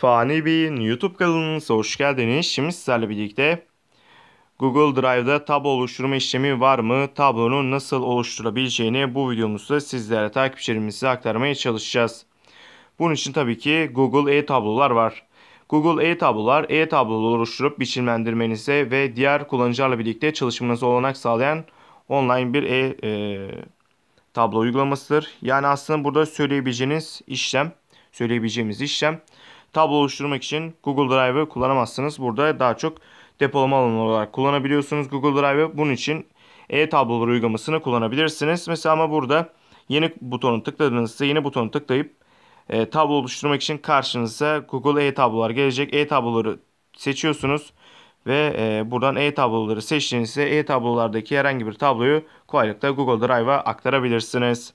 Fani Bey'in YouTube kanalınıza hoş geldiniz. Şimdi sizlerle birlikte Google Drive'da tablo oluşturma işlemi var mı? Tablonu nasıl oluşturabileceğini bu videomuzda sizlere takipçilerimize aktarmaya çalışacağız. Bunun için tabii ki Google e-tablolar var. Google e-tablolar e-tabloları oluşturup biçimlendirmenize ve diğer kullanıcılarla birlikte çalışmanıza olanak sağlayan online bir e, e tablo uygulamasıdır. Yani aslında burada söyleyebileceğiniz işlem, söyleyebileceğimiz işlem tablo oluşturmak için Google Drive'ı kullanamazsınız. Burada daha çok depolama alanı olarak kullanabiliyorsunuz Google Drive'ı. Bunun için e-tablolar uygulamasını kullanabilirsiniz. Mesela ama burada yeni butonu tıkladığınızda yeni butonu tıklayıp e, tablo oluşturmak için karşınıza Google e-tablolar gelecek. E-tabloları seçiyorsunuz ve e, buradan e-tabloları seçtiğinizde e-tablolardaki herhangi bir tabloyu kolaylıkla Google Drive'a aktarabilirsiniz.